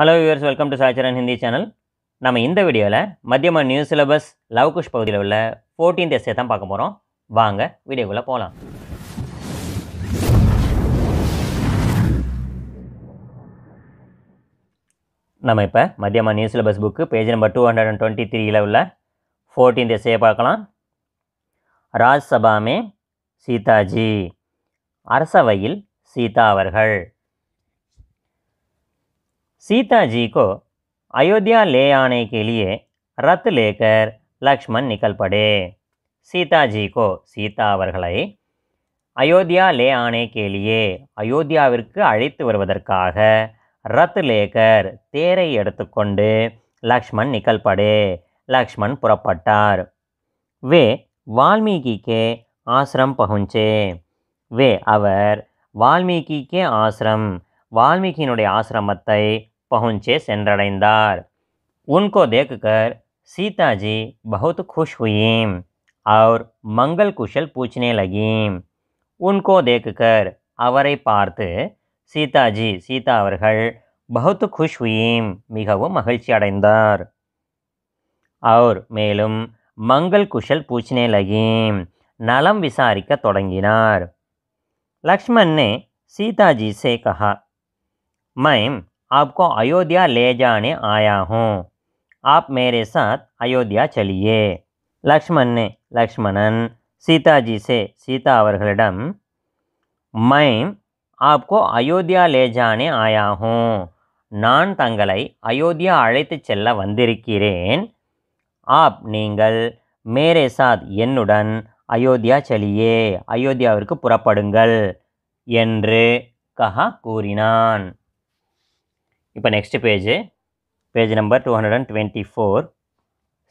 hello viewers welcome to சாச்சரன் Hindi channel நம்ம இந்த வீடியோவில் மத்தியமாக நியூ சிலபஸ் லவ்குஷ் பகுதியில் உள்ள ஃபோர்டீன்த் எஸ்ஸே தான் பார்க்க போகிறோம் வாங்க வீடியோக்குள்ளே போகலாம் நம்ம இப்போ மத்தியமாக new syllabus book page number two hundred and twenty த்ரீயில் உள்ள ஃபோர்டீன்த் எஸ்ஸையை பார்க்கலாம் ராஜ்சபாமே சீதாஜி அரசவையில் சீதா அவர்கள் सीता जी को अयोध्या ले आने के लिए रथ लेकर लक्ष्मण निकल पड़े सीता जी को सीता அவர்களை அயோத்தியா லே ஆனே அயோத்தியாவிற்கு அழைத்து வருவதற்காக ரத் லேகர் தேரை எடுத்துக்கொண்டு லக்ஷ்மண் நிகழ்படே லக்ஷ்மண் புறப்பட்டார் வே வால்மீகிக்கே ஆசிரம் பகுஞ்சே வே அவர் வால்மீகிக்கே ஆசிரம் வால்மீகியினுடைய ஆசிரமத்தை पहुँचे चंद्रड़ेंदार उनको देखकर सीता जी बहुत खुश हुई और मंगल कुशल पूछने लगी उनको देखकर कर पार्थ सीता जी सीता अवर्गल बहुत खुश हुई मिवो महिच्ची अड़ार और मेलम मंगल कुशल पूछने लगी नलम विसारिकार लक्ष्मण ने सीता जी से कहा मैं आपको अयोध्या ले जाने आया हूँ आप मेरे साथ अयोध्या चलिए लक्ष्मण ने लक्ष्मणन सीता जी से सीता அவர்களிடம் मैं आपको अयोध्या ले जाने நான் தங்களை அயோத்தியா அழைத்து செல்ல வந்திருக்கிறேன் ஆப் நீங்கள் மேரே சாத் என்னுடன் அயோத்தியா செலியே அயோத்தியாவிற்கு புறப்படுங்கள் என்று கஹா கூறினான் இப்போ next page page number 224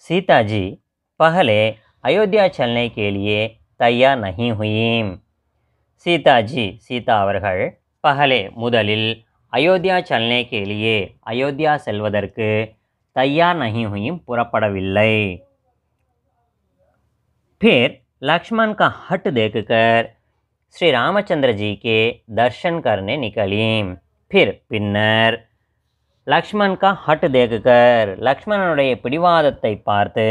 Sita ji पहले अयोध्या चलने के लिए तैयार नहीं हुईं सीता जी सीता அவர்கள் பகலே முதலில் அயோத்தியா செல்லே கேளியே அயோத்தியா செல்வதற்கு தயார் நகி ஹுயும் புறப்படவில்லை फिर लक्ष्मण का हट देखकर श्री रामचंद्र जी के दर्शन करने निकली फिर पिन्नर லக்ஷ்மண்கா ஹட் தேகுகர் லக்ஷ்மணனுடைய பிடிவாதத்தை பார்த்து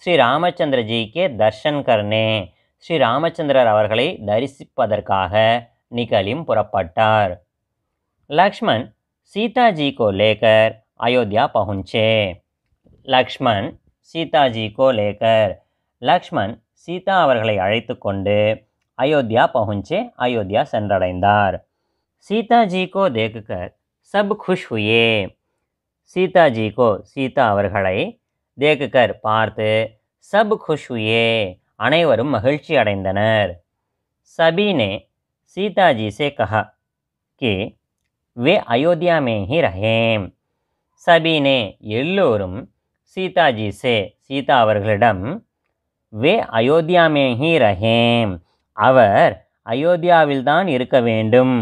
ஸ்ரீ ராமச்சந்திரஜிக்கு தர்ஷன் கர்ணே ஸ்ரீ ராமச்சந்திரர் அவர்களை தரிசிப்பதற்காக நிகழும் புறப்பட்டார் லக்ஷ்மண் சீதாஜி கோ லேகர் अयोध्या பகுஞ்சே லக்ஷ்மண் சீதாஜி கோ லேகர் லக்ஷ்மண் சீதா அவர்களை அழைத்து கொண்டு அயோத்தியா பகுஞ்சே அயோத்தியா சென்றடைந்தார் சீதாஜி கோ தேகுகர் சப் खुश हुए सीता சீதா அவர்களை தேக்குக்கர் பார்த்து சப் குஷ் ஹுயே அனைவரும் மகிழ்ச்சி அடைந்தனர் சபீனே சீதாஜி சே கஹா கி வே அயோத்தியா மேஹி ரஹேம் சபீனே எல்லோரும் சீதாஜி சே சீதா அவர்களிடம் வே அயோத்தியா மேஹி ரஹேம் அவர் அயோத்தியாவில்தான் இருக்க வேண்டும்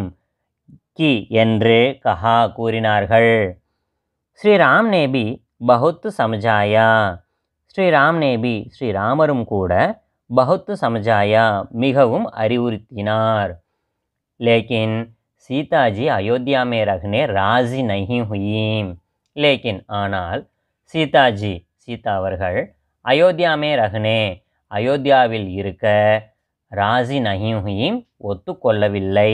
கி என்று கஹா கூறினார்கள் ஸ்ரீராம் நேபி பகுத்து சமஜாயா ஸ்ரீராம் நேபி ஸ்ரீராமரும் கூட பகுத்து சமஜாயா மிகவும் அறிவுறுத்தினார் லேக்கின் சீதாஜி அயோத்தியா மே ரஹ்னே ராஜி நகி ஹுயீம் லேக்கின் ஆனால் சீதாஜி சீதா அவர்கள் அயோத்தியா மே ரஹ்னே அயோத்தியாவில் இருக்க ராஜி நகி ஹுயீம் ஒத்துக்கொள்ளவில்லை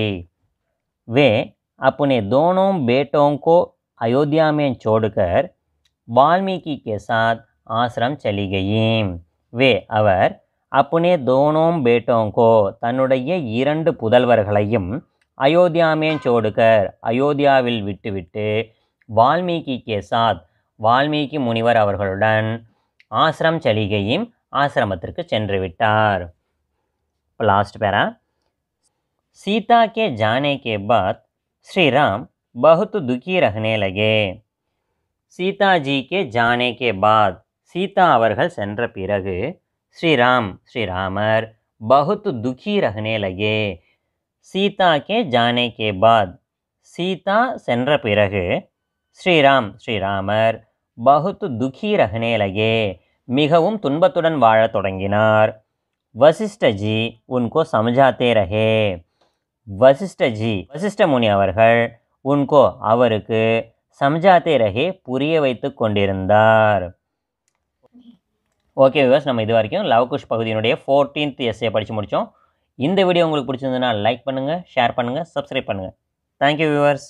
वे अपने दोनों बेटों को अयोध्या में छोड़कर वाल्मीकि के साथ ஆசிரம் செலிகையும் வே அவர் அப்புனே தோனோம் பேட்டோங்கோ தன்னுடைய இரண்டு புதல்வர்களையும் அயோத்தியாமேன் சோடுகர் அயோத்தியாவில் விட்டுவிட்டு வால்மீகி கேசாத் வால்மீகி முனிவர் அவர்களுடன் ஆசிரம் சலிகையும் ஆசிரமத்திற்கு சென்று விட்டார் இப்போ லாஸ்ட் பேரா सीता के जाने के बाद श्री राम बहुत दुखी रहने लगे सीता जी के जाने के बाद सीता से श्री राम श्री रामर बहुत दुखी रहने लगे सीता के जाने के बाद सीता से श्री राम श्री रामर बहुत दुखी रहने लगे मिवुम तुनबत वशिष्ठ जी उनको समझाते रहे வசிஷ்டஜி முனி அவர்கள் உன்கோ அவருக்கு சம்ஜாத்தே ரகே புரிய வைத்து கொண்டிருந்தார் ஓகே விவாஸ் நம்ம இது வரைக்கும் குஷ் பகுதியினுடைய ஃபோர்டீன்த் எஸ்ஸையை படித்து முடித்தோம் இந்த வீடியோ உங்களுக்கு பிடிச்சிருந்ததுன்னா லைக் பண்ணுங்கள் ஷேர் பண்ணுங்கள் சப்ஸ்கிரைப் பண்ணுங்கள் தேங்க்யூ விவர்ஸ்